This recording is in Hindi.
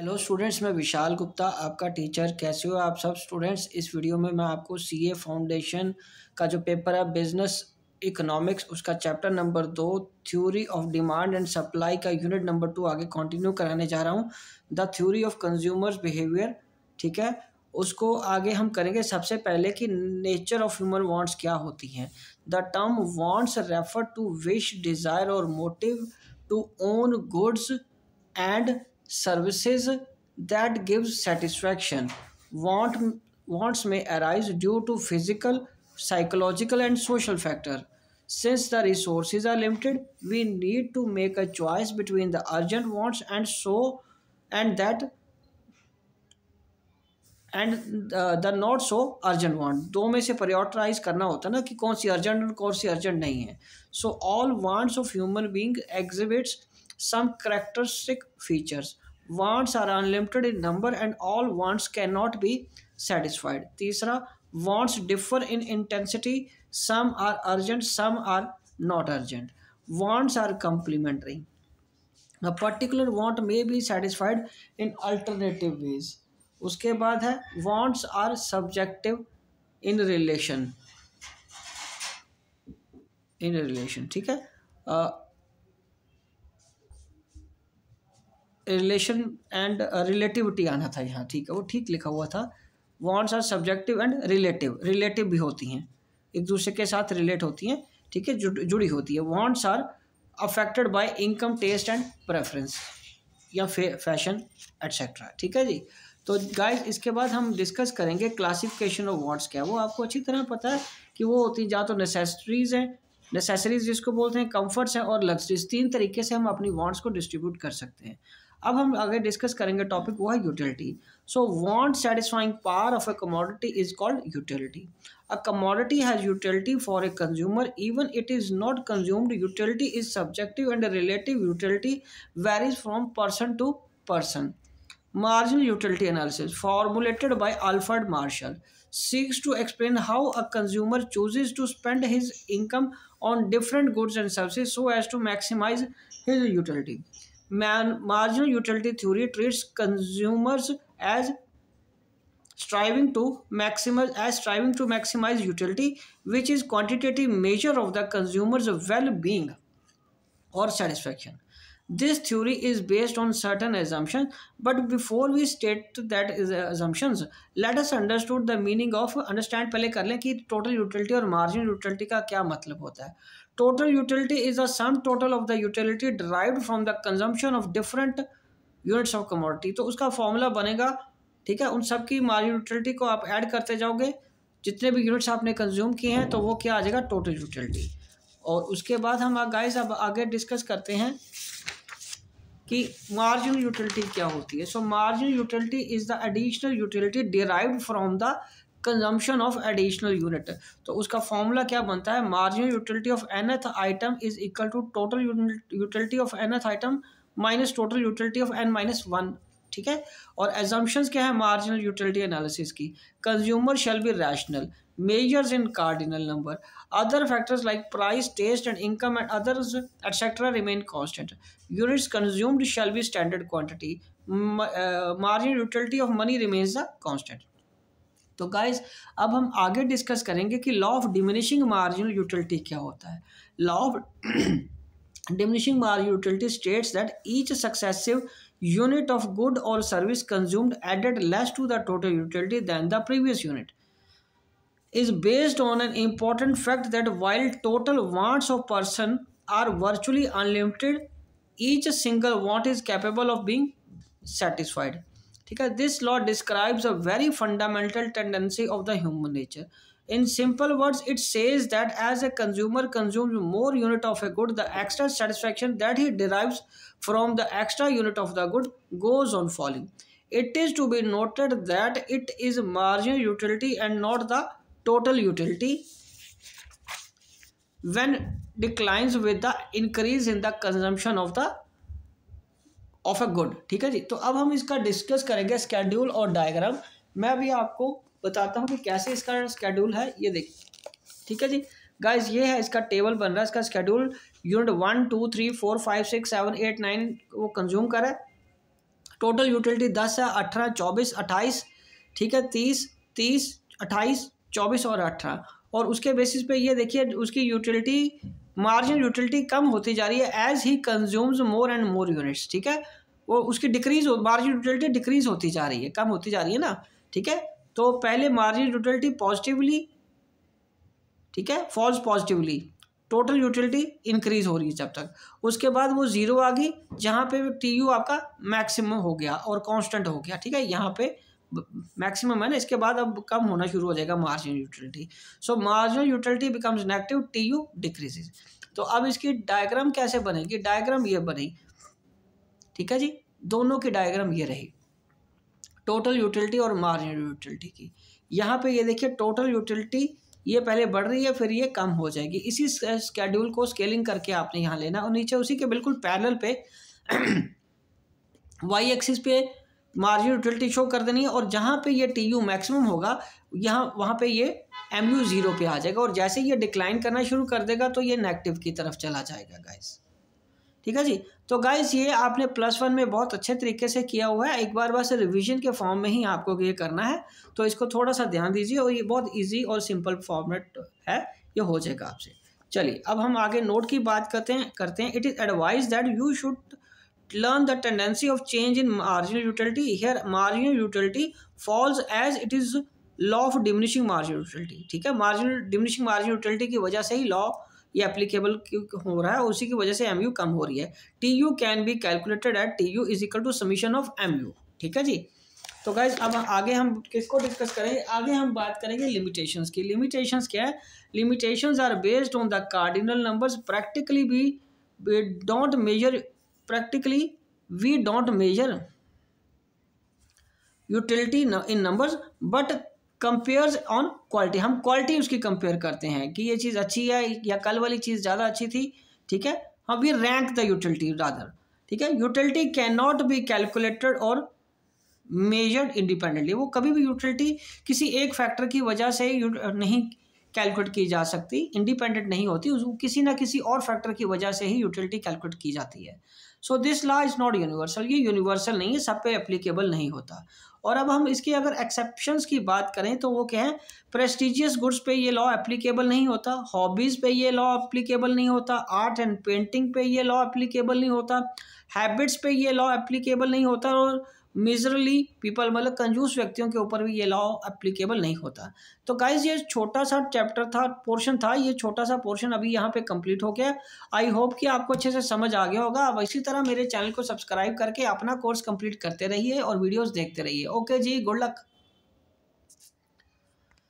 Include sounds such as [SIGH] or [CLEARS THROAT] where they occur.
हेलो स्टूडेंट्स मैं विशाल गुप्ता आपका टीचर कैसे हो आप सब स्टूडेंट्स इस वीडियो में मैं आपको सीए फाउंडेशन का जो पेपर है बिजनेस इकोनॉमिक्स उसका चैप्टर नंबर दो theory of demand and supply का यूनिट नंबर टू आगे कंटिन्यू कराने जा रहा हूँ the theory of consumers behaviour ठीक है उसको आगे हम करेंगे सबसे पहले कि नेचर ऑफ ह्यूमन वांट्स क्या होती हैं the term wants refer to wish desire और motive to own goods and services that gives satisfaction want wants may arise due to physical, psychological, and social factor. Since the resources are limited, we need to make a choice between the urgent wants and so and that and the not so urgent want दो में से प्रायोरिटाइज करना होता है ना कि कौन सी अर्जेंट और कौन सी अर्जेंट नहीं है so all wants of human being exhibits some characteristic features wants are unlimited in number and all wants can not be satisfied तीसरा wants differ in intensity some are urgent some are not urgent wants are complementary a particular want may be satisfied in alternative ways उसके बाद है wants are subjective in relation in relation ठीक है uh, रिलेशन एंड रिलेटिविटी आना था यहाँ ठीक है वो ठीक लिखा हुआ था wants are subjective and relative relative भी होती हैं एक दूसरे के साथ रिलेट होती हैं ठीक है जुड़, जुड़ी होती है wants are affected by income taste and preference या फे, फैशन एट्सेट्रा ठीक है जी तो गाइस इसके बाद हम डिस्कस करेंगे क्लासिफिकेशन ऑफ वर्ड्स क्या है वो आपको अच्छी तरह पता है कि वो होती है जहाँ तो नेसेसरीज हैं नेसेसरीज जिसको बोलते हैं कंफर्ट्स हैं और लग्जरीज तीन तरीके से हम अपनी वर्ड्स को डिस्ट्रीब्यूट कर सकते हैं अब हम आगे डिस्कस करेंगे टॉपिक वो है utility so want satisfying power of a commodity is called utility a commodity has utility for a consumer even it is not consumed utility is subjective and relative utility varies from person to person marginal utility analysis formulated by Alfred Marshall seeks to explain how a consumer chooses to spend his income on different goods and service so as to maximise his utility man marginal utility theory treats consumers as striving to maxim as striving to maximise utility which is quantitative measure of the consumers well being और satisfaction this theory is based on certain assumption but before we state that assumption as understood the meaning of understand पहले कर लें कि टोटल यूटिलिटी और मार्जिन यूटिलिटी का क्या मतलब होता है total utility is the sum total of the utility derived from the consumption of different units of commodity तो उसका फॉर्मूला बनेगा ठीक है उन सब की मार्जिन यूटिलिटी को आप ऐड करते जाओगे जितने भी यूनिट्स आपने कंज्यूम किए हैं तो वो क्या आ जाएगा टोटल यूटिलिटी और उसके बाद हम गाइस अब आगे डिस्कस करते हैं कि मार्जिन यूटिलिटी क्या होती है so margin utility is the additional utility derive from the consumption of additional unit तो उसका फॉर्मूला क्या बनता है marginal utility of nth item is equal to total utility of nth item minus total utility of n minus one ठीक है और एजम्पन्स क्या है मार्जिनल यूटिलिटी एनालिसिस की consumer shall be rational measures in cardinal number other factors like price taste and income and others etcetera remain constant units consumed shall be standard quantity marginal utility of money remains the constant तो गाइज अब हम आगे डिस्कस करेंगे कि law of diminishing margin utility क्या होता है law of diminishing marginal utility states that each successive unit of good और service consumed added less to the total utility than the previous unit is based on an important fact that while total wants of person are virtually unlimited each single want is capable of being satisfied ठीक this law describes a very fundamental tendency of the human nature. in simple words it says that as a consumer consumes more unit of a good the extra satisfaction that he derives from the extra unit of the good goes on falling it is to be noted that it is marginal utility and not the total utility when declines with the increase in the consumption of the of a good ठीक है जी तो अब हम इसका डिस्कस करेंगे स्केड्यूल और डायग्राम मैं अभी आपको बताता हूँ कि कैसे इसका स्केड्यूल है ये देखिए ठीक है जी गाइज ये है इसका टेबल बन रहा है इसका schedule unit one two three four five six seven eight nine वो कंज्यूम करे टोटल यूटिलिटी दस है अठारह चौबीस अट्ठाईस ठीक है तीस तीस अट्ठाईस चौबीस और अठारह और उसके बेसिस पे ये देखिए उसकी यूटिलिटी मार्जिन यूटिलिटी कम होती जा रही है as he consumes more and more units ठीक है वो उसकी डिक्रीज हो मार्जिन यूटिलिटी डिक्रीज होती जा रही है कम होती जा रही है ना ठीक है तो पहले मार्जिन यूटिलिटी पॉजिटिवली ठीक है falls positively total utility increase हो रही है जब तक उसके बाद वो ज़ीरो आ गई जहाँ पे टी यू आपका मैक्सिमम हो गया और कांस्टेंट हो गया ठीक है यहाँ पे मैक्सिमम है ना इसके बाद अब कम होना शुरू हो जाएगा marginal utility so marginal utility becomes negative T U decreases तो अब इसकी डायग्राम कैसे बनेगी डायग्राम ये बनी ठीक है जी दोनों की डायग्राम ये रही टोटल यूटिलिटी और मार्जिनल यूटिलिटी की यहाँ पे ये देखिए टोटल यूटिलिटी ये पहले बढ़ रही है फिर ये कम हो जाएगी इसी स्केड्यूल को स्केलिंग करके आपने यहाँ लेना और नीचे उसी के बिल्कुल पैरल पे वाई [CLEARS THROAT] एक्सिस पे मार्जिन यूटिलिटी शो कर देनी है और जहाँ पे ये टी यू मैक्सिमम होगा यहाँ वहाँ पे ये एम यू ज़ीरो पर आ जाएगा और जैसे ये डिक्लाइन करना शुरू कर देगा तो ये नेगेटिव की तरफ चला जाएगा गाइस ठीक है जी तो गाइस ये आपने प्लस वन में बहुत अच्छे तरीके से किया हुआ है एक बार बस रिविजन के फॉर्म में ही आपको ये करना है तो इसको थोड़ा सा ध्यान दीजिए और ये बहुत ईजी और सिंपल फॉर्मेट है ये हो जाएगा आपसे चलिए अब हम आगे नोट की बात करते हैं करते हैं it is advise that you should learn the tendency of change in marginal utility here marginal utility falls as it is law of diminishing marginal utility ठीक है marginal diminishing marginal utility की वजह से ही law ये एप्लीकेबल हो रहा है उसी की वजह से एम यू कम हो रही है T U can be calculated at T U is equal to summation of M U ठीक है जी तो गाइज अब आगे हम किसको डिस्कस करेंगे आगे हम बात करेंगे लिमिटेशंस की लिमिटेशंस क्या है limitations are based on the cardinal numbers practically भी don't measure practically we don't measure utility in numbers but compares on quality हम क्वालिटी उसकी कंपेयर करते हैं कि ये चीज़ अच्छी है या कल वाली चीज़ ज़्यादा अच्छी थी ठीक है हम we rank the utility rather ठीक है utility can not be calculated और मेजर्ड इंडिपेंडेंटली वो कभी भी यूटिलिटी किसी एक फैक्टर की वजह से नहीं कैलकुलेट की जा सकती इंडिपेंडेंट नहीं होती उस किसी ना किसी और फैक्टर की वजह से ही यूटिलिटी कैलकुलेट की जाती है so this law is not universal ये यूनिवर्सल नहीं है सब पे एप्लीकेबल नहीं होता और अब हम इसके अगर एक्सेप्शंस की बात करें तो वो क्या है प्रेस्टिजियस गुड्स पे ये लॉ एप्लीकेबल नहीं होता हॉबीज़ पे ये लॉ एप्लीकेबल नहीं होता आर्ट एंड पेंटिंग पे ये लॉ एप्लीकेबल नहीं होता हैबिट्स पे ये लॉ एप्लीकेबल नहीं होता और मिजरली पीपल मतलब कंजूस व्यक्तियों के ऊपर भी ये लॉ एप्लीकेबल नहीं होता तो गाइज ये छोटा सा चैप्टर था पोर्शन था ये छोटा सा पोर्शन अभी यहाँ पे कंप्लीट हो गया आई होप कि आपको अच्छे से समझ आ गया होगा अब इसी तरह मेरे चैनल को सब्सक्राइब करके अपना कोर्स कंप्लीट करते रहिए और वीडियोज़ देखते रहिए ओके जी गुड लक